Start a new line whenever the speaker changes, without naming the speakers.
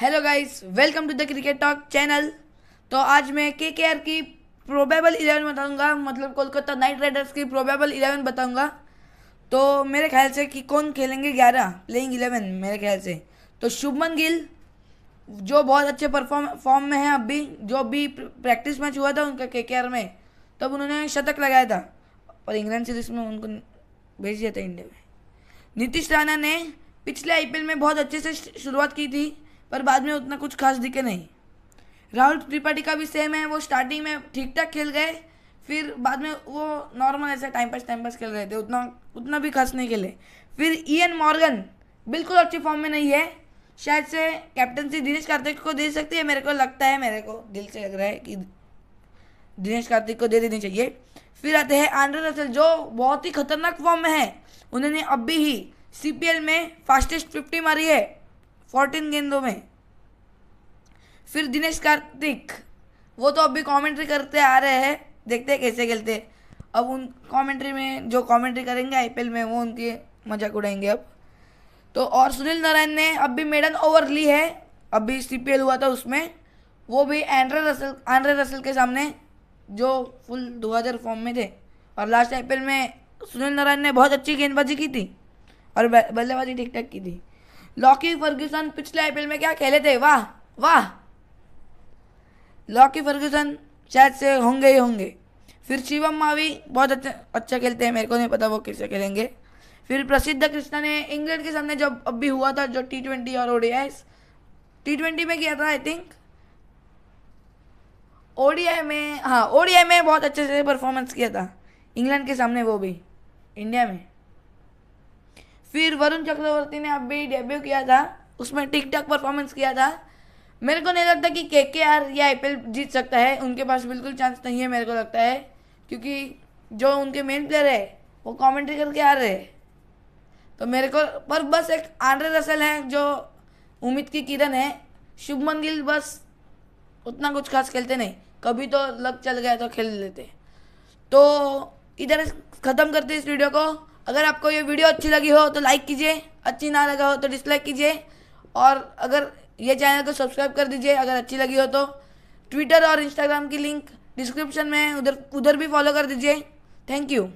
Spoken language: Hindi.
hello guys welcome to the cricket talk channel तो आज मैं के के आर की प्रोबेबल इलेवन बताऊंगा मतलब कोलकाता नाइट राइडर्स की प्रोबेबल इलेवन बताऊंगा तो मेरे ख्याल से कि कौन खेलेंगे ग्यारह प्लेइंग इलेवन मेरे ख्याल से तो शुभमन गिल जो बहुत अच्छे परफॉर्म फॉर्म में है अभी जो भी प्रैक्टिस मैच हुआ था उनका के के आर में तब उन्होंने शतक लगाया था और इंग्लैंड सीरीज में उनको भेज दिया था इंडिया में नीतीश राणा ने पिछले आईपीएल में बहुत अच्छे से शुरुआत की थी पर बाद में उतना कुछ खास दिखे नहीं राहुल त्रिपाठी का भी सेम है वो स्टार्टिंग में ठीक ठाक खेल गए फिर बाद में वो नॉर्मल ऐसे टाइम पास टाइम पास खेल रहे थे उतना उतना भी खास नहीं खेले फिर ई एन मॉर्गन बिल्कुल अच्छी फॉर्म में नहीं है शायद से कैप्टनसी दिनेश कार्तिक को दे सकती है मेरे को लगता है मेरे को दिल से लग रहा है कि दिनेश कार्तिक को दे देनी चाहिए फिर आते हैं आंड्रे रसल जो बहुत ही खतरनाक फॉर्म में है उन्होंने अभी ही सी में फास्टेस्ट फिफ्टी मारी है फोर्टीन गेंदों में फिर दिनेश कार्तिक वो तो अभी कमेंट्री करते आ रहे हैं देखते हैं कैसे खेलते अब उन कमेंट्री में जो कमेंट्री करेंगे आईपीएल में वो उनकी मजाक उड़ाएंगे अब तो और सुनील नारायण ने अब भी मेडन ओवर ली है अभी सी हुआ था उसमें वो भी एंड्रे रसल आंड्रे रसल के सामने जो फुल 2000 फॉर्म में थे और लास्ट आईपीएल में सुनील नारायण ने बहुत अच्छी गेंदबाजी की थी और बल्लेबाजी ठीक ठाक की थी लॉकी फर्ग्यूसन पिछले आईपीएल में क्या खेले थे वाह वाह लॉकी फर्ग्यूसन शायद से होंगे ही होंगे फिर शिवम मावी बहुत अच्छा अच्छा खेलते हैं मेरे को नहीं पता वो कैसे खेलेंगे फिर प्रसिद्ध कृष्णा ने इंग्लैंड के सामने जब अब भी हुआ था जो टी ट्वेंटी और ओडीआई टी ट्वेंटी में किया था आई थिंक ओडीआई में हाँ ओडीआई में बहुत अच्छे से परफॉर्मेंस किया था इंग्लैंड के सामने वो भी इंडिया में फिर वरुण चक्रवर्ती ने अभी डेब्यू किया था उसमें टिक टाक परफॉर्मेंस किया था मेरे को नहीं लगता कि के के आर या आई जीत सकता है उनके पास बिल्कुल चांस नहीं है मेरे को लगता है क्योंकि जो उनके मेन प्लेयर है वो कॉमेंट्री करके आ रहे हैं तो मेरे को पर बस एक आंड्रे रसल हैं जो उम्मीद की किरण है शुभमन गिल बस उतना कुछ खास खेलते नहीं कभी तो लग चल गया तो खेल लेते तो इधर ख़त्म करते इस वीडियो को अगर आपको ये वीडियो अच्छी लगी हो तो लाइक कीजिए अच्छी ना लगा हो तो डिसलाइक कीजिए और अगर ये चैनल को सब्सक्राइब कर दीजिए अगर अच्छी लगी हो तो ट्विटर और इंस्टाग्राम की लिंक डिस्क्रिप्शन में उधर उधर भी फॉलो कर दीजिए थैंक यू